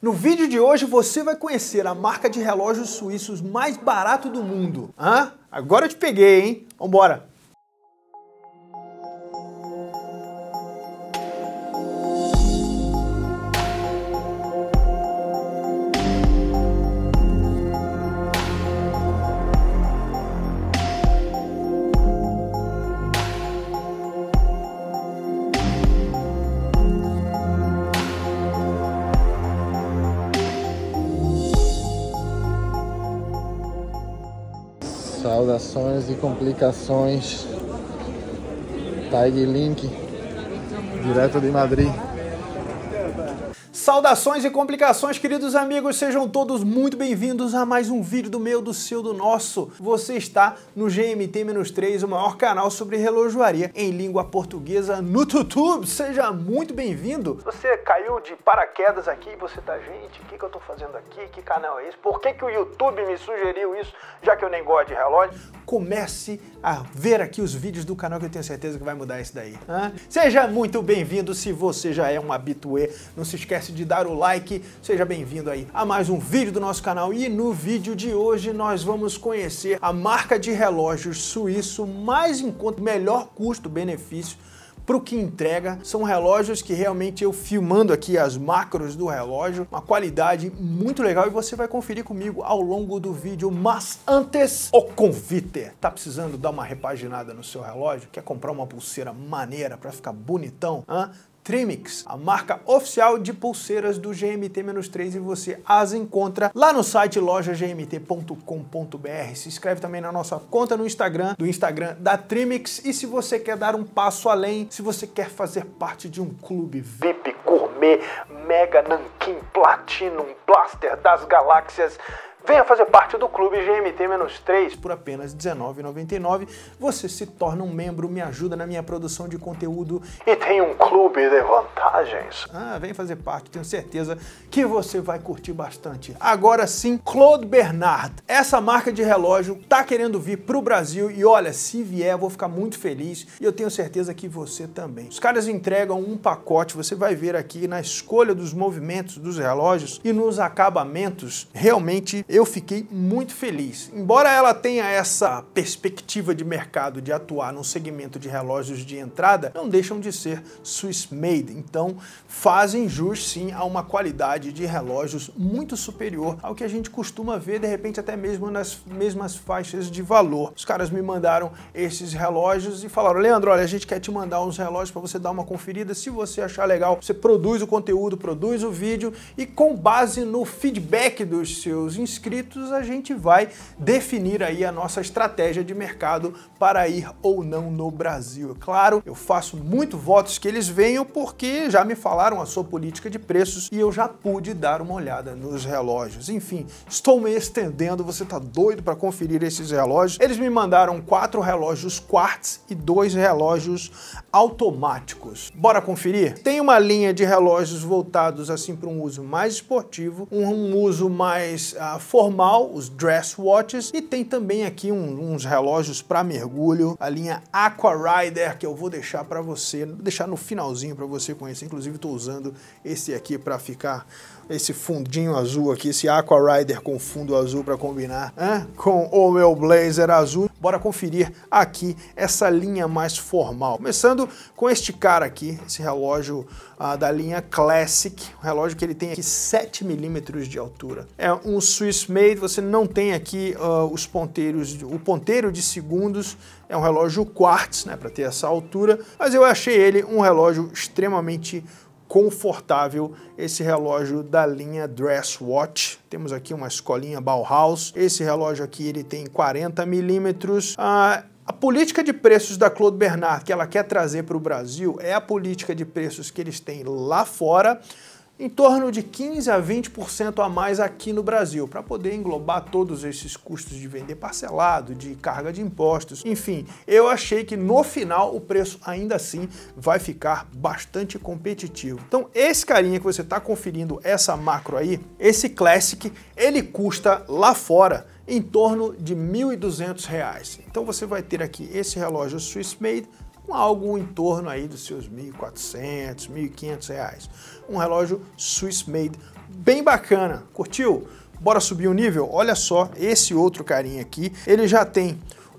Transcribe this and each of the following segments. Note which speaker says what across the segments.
Speaker 1: No vídeo de hoje você vai conhecer a marca de relógios suíços mais barato do mundo. Hã? Agora eu te peguei, hein? Vambora! Saudações e complicações. Tag Link, direto de Madrid. Saudações e complicações, queridos amigos, sejam todos muito bem-vindos a mais um vídeo do meu, do seu, do nosso. Você está no GMT-3, o maior canal sobre relojoaria em língua portuguesa no YouTube. Seja muito bem-vindo. Você caiu de paraquedas aqui você tá, gente, o que, que eu tô fazendo aqui? Que canal é esse? Por que, que o YouTube me sugeriu isso, já que eu nem gosto de relógio? comece a ver aqui os vídeos do canal que eu tenho certeza que vai mudar isso daí. Hein? Tá? Seja muito bem-vindo se você já é um habituê. Não se esquece de dar o like. Seja bem-vindo aí a mais um vídeo do nosso canal. E no vídeo de hoje nós vamos conhecer a marca de relógios suíço mais em conta, melhor custo-benefício para o que entrega. São relógios que realmente eu filmando aqui as macros do relógio, uma qualidade muito legal e você vai conferir comigo ao longo do vídeo. Mas antes, o convite. Tá precisando dar uma repaginada no seu relógio? Quer comprar uma pulseira maneira para ficar bonitão? hein Trimix, a marca oficial de pulseiras do GMT-3 e você as encontra lá no site lojagmt.com.br. Se inscreve também na nossa conta no Instagram, do Instagram da Trimix e se você quer dar um passo além, se você quer fazer parte de um clube VIP gourmet, mega nanquim, platinum, blaster das galáxias, Venha fazer parte do Clube GMT-3. Por apenas R$19,99 você se torna um membro, me ajuda na minha produção de conteúdo e tem um clube de vantagens. Ah, vem fazer parte, tenho certeza que você vai curtir bastante. Agora sim, Claude Bernard. Essa marca de relógio tá querendo vir pro Brasil e olha, se vier vou ficar muito feliz e eu tenho certeza que você também. Os caras entregam um pacote, você vai ver aqui na escolha dos movimentos dos relógios e nos acabamentos, realmente eu eu fiquei muito feliz. Embora ela tenha essa perspectiva de mercado de atuar num segmento de relógios de entrada, não deixam de ser Swiss made, então fazem jus sim a uma qualidade de relógios muito superior ao que a gente costuma ver, de repente até mesmo nas mesmas faixas de valor. Os caras me mandaram esses relógios e falaram: "Leandro, olha, a gente quer te mandar uns relógios para você dar uma conferida, se você achar legal, você produz o conteúdo, produz o vídeo e com base no feedback dos seus inscritos inscritos, a gente vai definir aí a nossa estratégia de mercado para ir ou não no Brasil. Claro, eu faço muito votos que eles venham porque já me falaram a sua política de preços e eu já pude dar uma olhada nos relógios. Enfim, estou me estendendo, você tá doido para conferir esses relógios. Eles me mandaram quatro relógios quartz e dois relógios automáticos. Bora conferir? Tem uma linha de relógios voltados assim para um uso mais esportivo, um uso mais uh, formal, os dress watches, e tem também aqui um, uns relógios para mergulho, a linha Aqua Rider que eu vou deixar para você, deixar no finalzinho para você conhecer. Inclusive estou usando esse aqui para ficar esse fundinho azul aqui, esse Aqua Rider com fundo azul para combinar hein? com o meu blazer azul. Bora conferir aqui essa linha mais formal. Começando com este cara aqui, esse relógio ah, da linha Classic, um relógio que ele tem aqui 7 milímetros de altura. É um Swiss made, você não tem aqui uh, os ponteiros, o ponteiro de segundos, é um relógio quartz, né, para ter essa altura, mas eu achei ele um relógio extremamente confortável esse relógio da linha Dress Watch. Temos aqui uma escolinha Bauhaus. Esse relógio aqui ele tem 40 milímetros. a política de preços da Claude Bernard que ela quer trazer para o Brasil é a política de preços que eles têm lá fora, em torno de 15 a 20% a mais aqui no Brasil, para poder englobar todos esses custos de vender parcelado, de carga de impostos, enfim. Eu achei que no final o preço ainda assim vai ficar bastante competitivo. Então, esse carinha que você está conferindo essa macro aí, esse Classic, ele custa lá fora em torno de R$ 1.200. Então você vai ter aqui esse relógio Swiss Made com algo em torno aí dos seus 1.400, 1.500 reais. Um relógio Swiss made bem bacana. Curtiu? Bora subir o um nível? Olha só esse outro carinha aqui. Ele já tem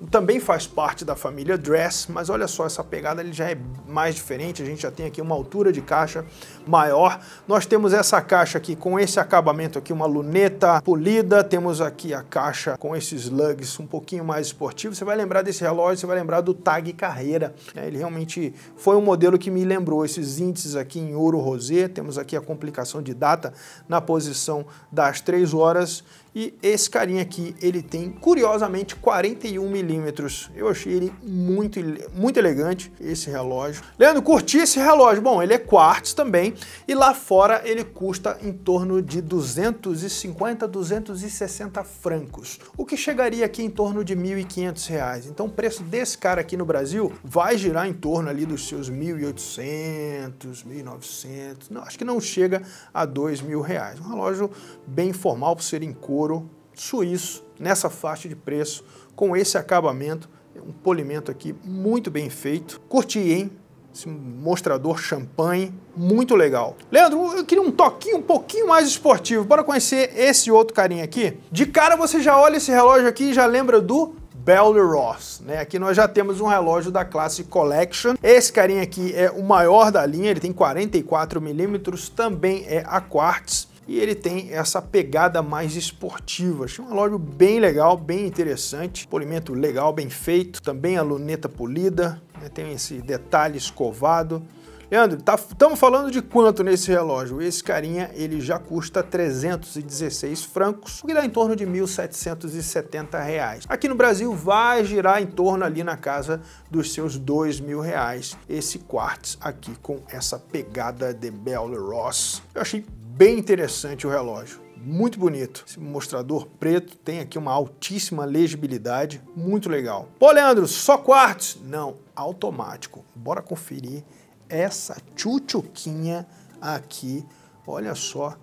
Speaker 1: também faz parte da família Dress, mas olha só, essa pegada ele já é mais diferente, a gente já tem aqui uma altura de caixa maior. Nós temos essa caixa aqui com esse acabamento aqui, uma luneta polida, temos aqui a caixa com esses lugs um pouquinho mais esportivo. Você vai lembrar desse relógio, você vai lembrar do Tag Carreira. Né? Ele realmente foi um modelo que me lembrou esses índices aqui em ouro rosé, temos aqui a complicação de data na posição das 3 horas e esse carinha aqui, ele tem curiosamente 41 milímetros. Eu achei ele muito, muito elegante, esse relógio. Leandro, curti esse relógio. Bom, ele é quartz também e lá fora ele custa em torno de 250, 260 francos, o que chegaria aqui em torno de 1.500 reais. Então o preço desse cara aqui no Brasil vai girar em torno ali dos seus 1.800, 1.900, não, acho que não chega a 2 mil reais. Um relógio bem formal por ser em cor ouro suíço, nessa faixa de preço, com esse acabamento, um polimento aqui muito bem feito. Curti, hein? Esse mostrador champanhe, muito legal. Leandro, eu queria um toquinho um pouquinho mais esportivo. Bora conhecer esse outro carinha aqui? De cara você já olha esse relógio aqui e já lembra do Belly Ross, né? Aqui nós já temos um relógio da classe Collection. Esse carinha aqui é o maior da linha, ele tem 44 milímetros, também é a quartz e ele tem essa pegada mais esportiva. Achei um relógio bem legal, bem interessante, polimento legal, bem feito, também a luneta polida, né? tem esse detalhe escovado. Leandro, estamos tá, falando de quanto nesse relógio? Esse carinha, ele já custa 316 francos, o que dá em torno de 1.770 reais. Aqui no Brasil vai girar em torno ali na casa dos seus 2 mil reais, esse quartz aqui com essa pegada de Bell Ross. Eu achei bem interessante o relógio muito bonito. Esse mostrador preto tem aqui uma altíssima legibilidade, muito legal. Pô, Leandro, só quartos? Não, automático. Bora conferir essa tchutchuquinha aqui. Olha só,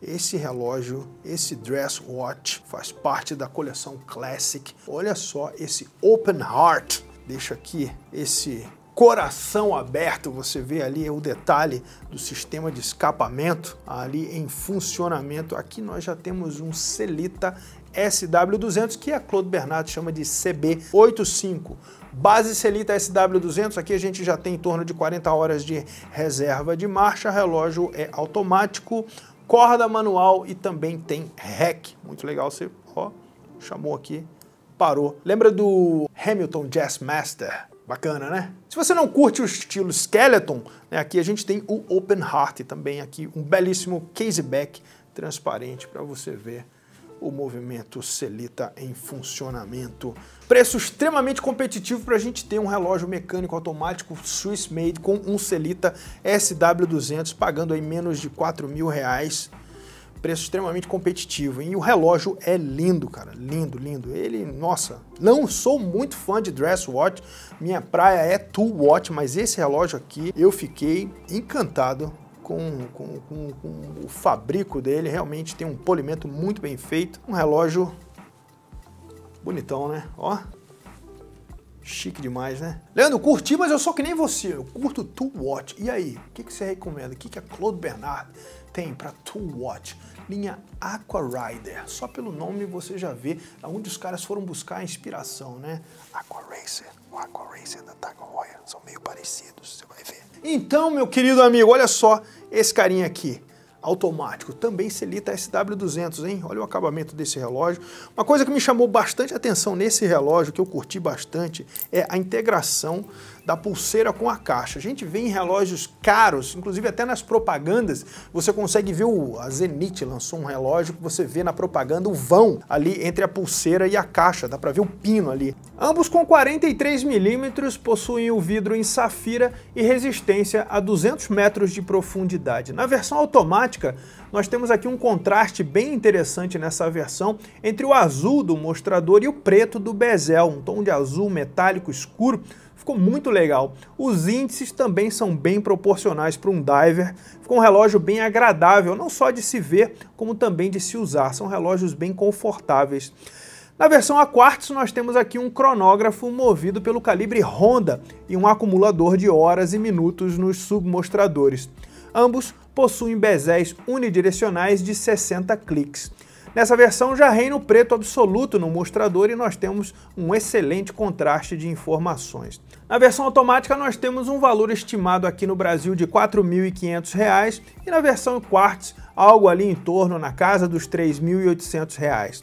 Speaker 1: esse relógio, esse dress watch, faz parte da coleção Classic. Olha só esse open heart. Deixa aqui esse coração aberto, você vê ali o detalhe do sistema de escapamento ali em funcionamento. Aqui nós já temos um Celita SW200, que a Claude Bernard chama de CB85. Base Celita SW200, aqui a gente já tem em torno de 40 horas de reserva de marcha, relógio é automático, corda manual e também tem REC. Muito legal, você ó, chamou aqui, parou. Lembra do Hamilton Jazz Master? Bacana, né? Se você não curte o estilo Skeleton, né, aqui a gente tem o Open Heart também aqui, um belíssimo caseback transparente para você ver o movimento selita em funcionamento. Preço extremamente competitivo para a gente ter um relógio mecânico automático Swiss Made com um selita SW200, pagando aí menos de 4 mil reais preço extremamente competitivo. E o relógio é lindo, cara, lindo, lindo. Ele, nossa, não sou muito fã de dress watch, minha praia é tool watch, mas esse relógio aqui eu fiquei encantado. Com, com, com, com o fabrico dele, realmente tem um polimento muito bem feito. Um relógio bonitão, né? Ó, Chique demais, né? Leandro, curti, mas eu sou que nem você. Eu curto To Watch. E aí, o que, que você recomenda? O que, que a Claude Bernard tem para To Watch? linha Aqua Rider. Só pelo nome você já vê aonde os caras foram buscar a inspiração, né? Aqua Racer, o Aqua Racer da Tag Heuer, são meio parecidos, você vai ver. Então, meu querido amigo, olha só esse carinha aqui automático, também Celita SW200, hein? Olha o acabamento desse relógio. Uma coisa que me chamou bastante atenção nesse relógio, que eu curti bastante, é a integração da pulseira com a caixa. A gente vê em relógios caros, inclusive até nas propagandas, você consegue ver o a Zenith lançou um relógio que você vê na propaganda o vão ali entre a pulseira e a caixa, dá para ver o pino ali. Ambos com 43 milímetros possuem o vidro em safira e resistência a 200 metros de profundidade. Na versão automática, nós temos aqui um contraste bem interessante nessa versão entre o azul do mostrador e o preto do bezel, um tom de azul metálico escuro ficou muito legal. Os índices também são bem proporcionais para um diver, ficou um relógio bem agradável, não só de se ver, como também de se usar, são relógios bem confortáveis. Na versão a quartos nós temos aqui um cronógrafo movido pelo calibre Honda e um acumulador de horas e minutos nos submostradores. Ambos possuem bezéis unidirecionais de 60 cliques. Nessa versão já reina o preto absoluto no mostrador e nós temos um excelente contraste de informações. Na versão automática nós temos um valor estimado aqui no Brasil de R$ 4.500 e na versão quartz algo ali em torno na casa dos R$ 3.800.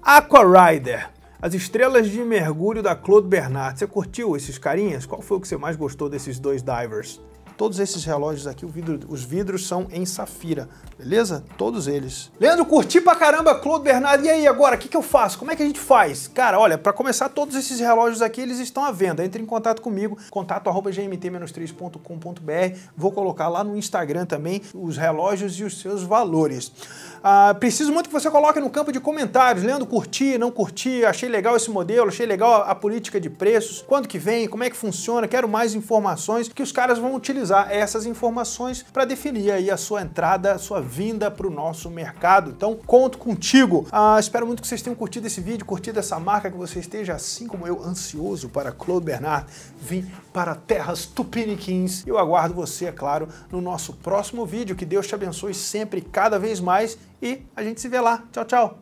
Speaker 1: Aqua Rider, as estrelas de mergulho da Claude Bernard. Você curtiu esses carinhas? Qual foi o que você mais gostou desses dois divers? Todos esses relógios aqui, vidro, os vidros são em safira, beleza? Todos eles. Leandro, curti pra caramba, Claude Bernardo. E aí, agora, o que, que eu faço? Como é que a gente faz? Cara, olha, para começar, todos esses relógios aqui, eles estão à venda. Entre em contato comigo, contato arroba gmt-3.com.br. Vou colocar lá no Instagram também os relógios e os seus valores. Ah, preciso muito que você coloque no campo de comentários, Leandro, curti, não curti, achei legal esse modelo, achei legal a, a política de preços, quando que vem, como é que funciona, quero mais informações que os caras vão utilizar utilizar essas informações para definir aí a sua entrada, a sua vinda para o nosso mercado. Então, conto contigo. Ah, espero muito que vocês tenham curtido esse vídeo, curtido essa marca, que você esteja, assim como eu, ansioso para Claude Bernard vir para terras tupiniquins. Eu aguardo você, é claro, no nosso próximo vídeo. Que Deus te abençoe sempre, cada vez mais. E a gente se vê lá. Tchau, tchau.